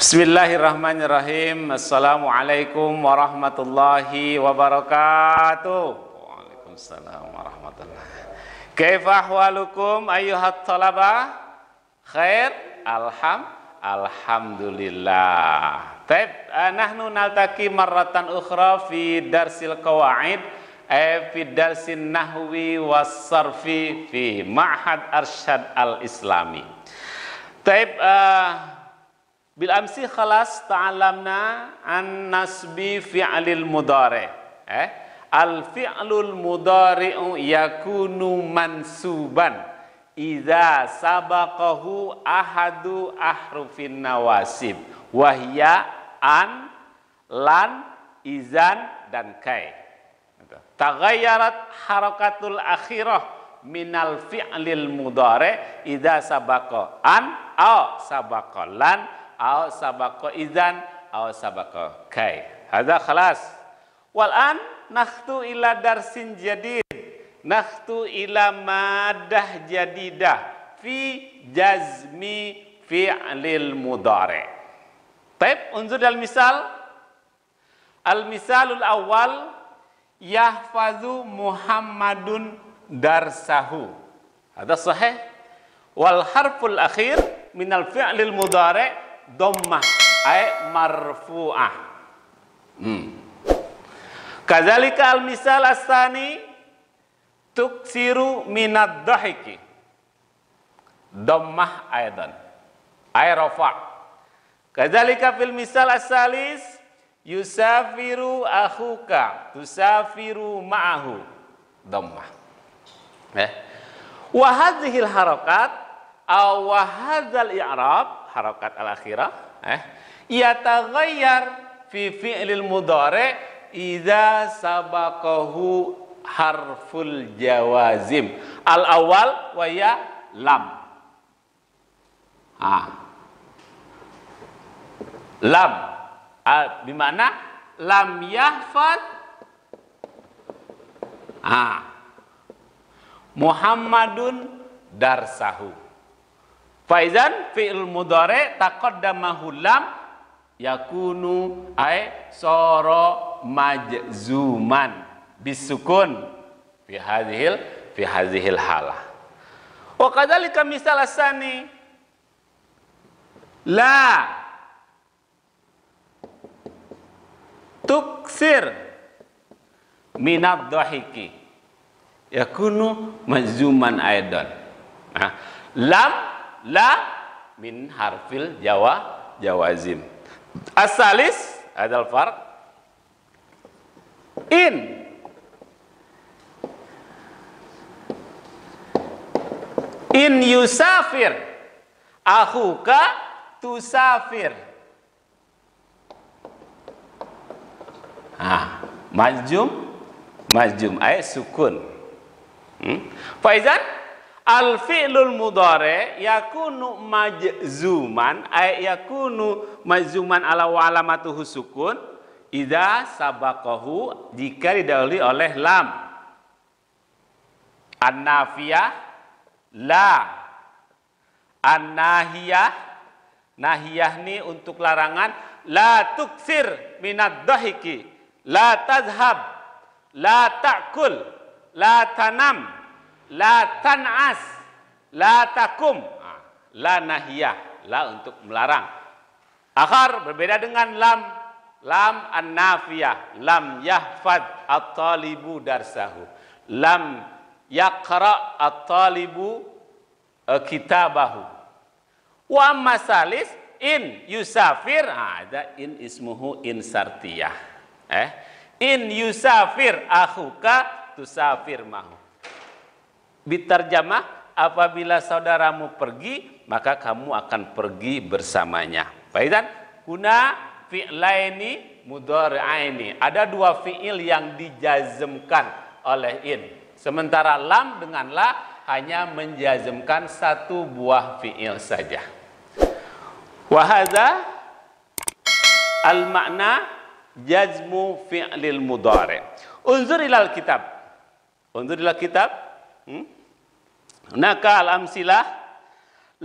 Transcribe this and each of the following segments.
Bismillahirrahmanirrahim. Assalamualaikum warahmatullahi wabarakatuh. Waalaikumsalam warahmatullahi. Kaifa ahwalukum ayuhat talaba? Khair? Alham alhamdulillah. Taib, eh, nahnu naltaki marratan ukhra fi darsil kawaid. Eh, fi darsin nahwi wasarfi fi ma'had arshad al-islami. Taib, uh, Bil amsi khalas ta'alamna an nasbi fi'lil mudhari. Eh? Al fi'lul mudhari'u yakunu mansuban idza sabaqahu ahadu ahrufin nawasib wahya an lan izan dan kai. Gitu. Tagayarat harakatul akhirah minal fi'lil mudhari idza sabaqa an au sabaqa lan au sabako izan, au sabako kai hadza khalas wal an nakhtu ila darsin jadid nakhtu ila madah jadidah fi jazmi fi'lil mudhari Taib, unzur dalam misal Al-misalul awal Yahfazu Muhammadun darsahu Ada sahih Wal harful akhir minal fi'lil mudhari' dommah ay marfu'ah. Hmm. kazalika al-misal asani tuksiru minad dahiki dommah aidan. Ay rafa'. kazalika fil misal as-salis yusafiru akhuka tusafiru ma'ahu. dommah. Eh. Wa hadhihi al-harakat aw wa hadzal i'rab harokat al akhirah eh yataghayyar fi fi'lil mudhari idza sabaqahu harful jawazim al awal wa ya lam ah lam al ah, bimana lam yahfad ah Muhammadun darsahu Faizan fi'il mudhari taqaddamahu lam yakunu ay soro majzuman bisukun fi hadhil fi hadhil halah. Wa kadzalika misal asani la tuksir minad dhahiki yakunu majzuman aidan. Nah, lam la min harfil jawa jawazim asalis adal farq in in yusafir ahuka tusafir ah majum majum ay sukun hmm? faizan Al fi'lul mudhari yakunu majzuman ay yakunu majzuman ala wa alamatuhu sukun idza sabaqahu jika didahului oleh lam. An-nafiyah la. An-nahiyah nahiyah ni untuk larangan la tuksir minad dahiki la tazhab la ta'kul la tanam la tan'as, la takum, ah, la nahiyah, la untuk melarang. Akhar berbeda dengan lam, lam an-nafiyah, lam yahfad at-talibu darsahu, lam yaqra at-talibu eh, kitabahu. Wa masalis in yusafir, ah, ada in ismuhu in sartiyah. Eh? In yusafir akhuka tusafir mahu. Bitarjamah, apabila saudaramu pergi, maka kamu akan pergi bersamanya. Faidan, kuna fi'laini mudhari'aini. Ada dua fi'il yang dijazmkan oleh in. Sementara lam dengan la hanya menjazmkan satu buah fi'il saja. Wahada al-makna jazmu fi'lil mudhari. Unzur ilal kitab. Unzur ilal kitab Hmm? Naka al-amsilah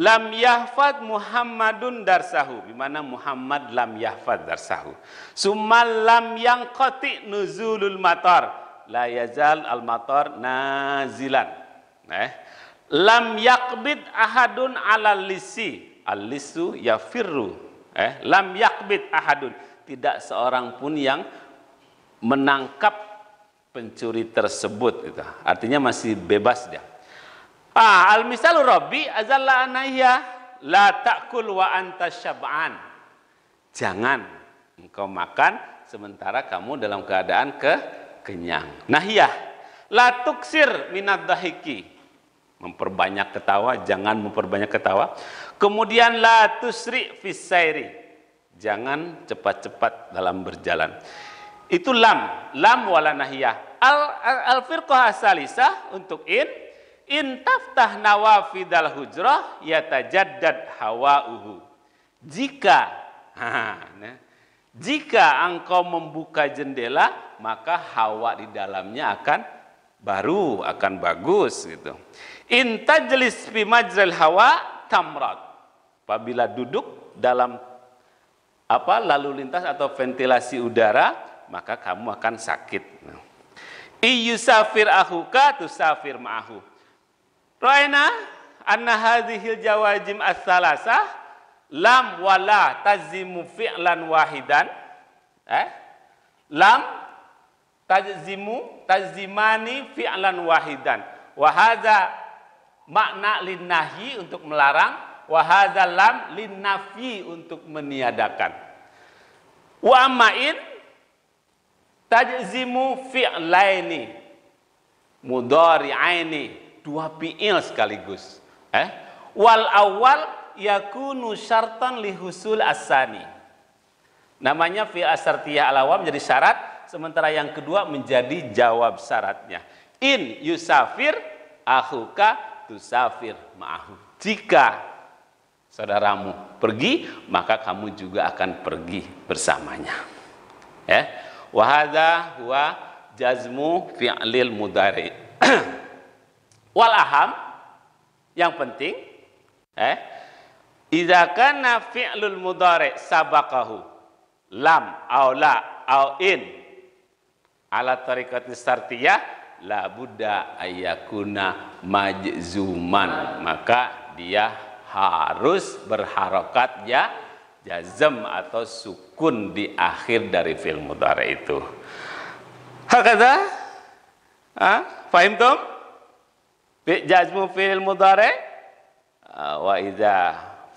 lam yahfad Muhammadun darsahu. Bimana Muhammad lam yahfad darsahu. Summa lam yang koti nuzulul matar. La yazal al-matar nazilan. Eh? Lam yakbid ahadun ala lisi. Al-lisu yafirru. Eh? Lam yakbid ahadun. Tidak seorang pun yang menangkap pencuri tersebut gitu. Artinya masih bebas dia. Ah, al misalu rabbi azalla anaya, la ta'kul wa anta syab'an. Jangan engkau makan sementara kamu dalam keadaan ke kenyang. Nahiyah la tuksir minad dahiki. Memperbanyak ketawa, jangan memperbanyak ketawa. Kemudian la tusri fisairi. Jangan cepat-cepat dalam berjalan itu lam, lam wala nahiyah. Al, al, al firqah asalisah untuk in, in taftah nawafidal hujrah yatajaddad hawa'uhu. Jika, nah, jika engkau membuka jendela, maka hawa di dalamnya akan baru, akan bagus gitu. In tajlis fi majral hawa tamrat. Apabila duduk dalam apa lalu lintas atau ventilasi udara, maka kamu akan sakit. Iyusafir ahuka tusafir ma'ahu. Raina anna hadhil jawajim as-salasah lam wala tazimu fi'lan wahidan. Eh? Lam tazimu tazimani fi'lan wahidan. Wahaza makna linnahi untuk melarang, wahaza lam linnafi untuk meniadakan. Wa ma'in tajzimu fi'laini mudariaini dua fi'il sekaligus eh wal awal yakunu syartan li husul asani namanya fi'il asartiyah al awal menjadi syarat sementara yang kedua menjadi jawab syaratnya in yusafir akhuka tusafir ma'ahu jika saudaramu pergi maka kamu juga akan pergi bersamanya ya wa hadza huwa jazmu fi'lil mudhari wal aham yang penting eh idza kana fi'lul mudhari sabaqahu lam aw la aw in ala tariqati syartiyah la budda ayakuna majzuman maka dia harus berharokat ya jazm atau sukun di akhir dari fi'il mudhari itu. Hakaza? Ah, Fahim tum? Jazmu fi'il mudhari? Wa idza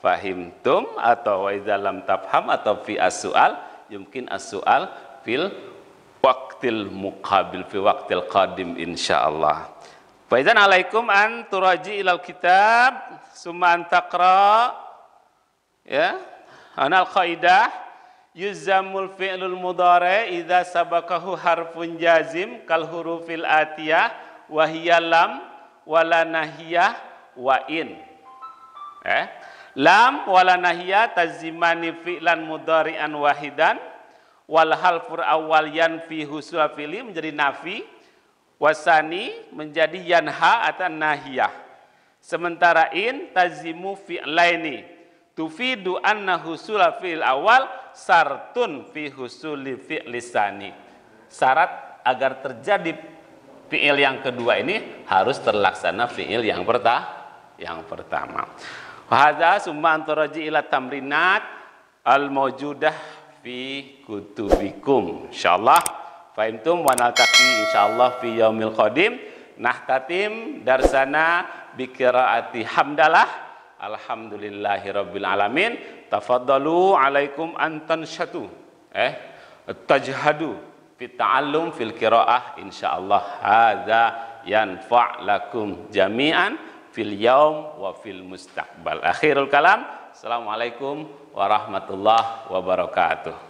fahimtum atau wa idza lam tafham atau fi as-su'al yumkin as-su'al fil waqtil muqabil fi waqtil qadim insyaallah. Faizan alaikum an turaji ilal kitab summa an taqra ya Ana al-qaidah yuzamul fi'lul mudhari idza sabaqahu harfun jazim kal hurufil atiyah wa hiya lam wala nahiyah wa in. Eh? Lam wala nahiyah tazimani fi'lan mudhari'an wahidan wal halfur awal fi husua fi'li menjadi nafi wasani menjadi yanha atau nahiyah. Sementara in tazimu fi'laini tufidu anna husula fil awal sartun fi husuli filisani Syarat agar terjadi fi'il yang kedua ini harus terlaksana fi'il yang pertama yang pertama. Wahada summa antaraji ila tamrinat al mawjudah fi kutubikum. Insyaallah fahimtum wa naltaqi insyaallah fi yaumil qadim nah, tatim darsana bikiraati hamdalah Alhamdulillahirabbil alamin. Tafaddalu alaikum antan syatu. Eh, tajhadu fit ta'allum fil qiraah insyaallah hadza yanfa' lakum jami'an fil yaum wa fil mustaqbal. Akhirul kalam. Assalamualaikum warahmatullahi wabarakatuh.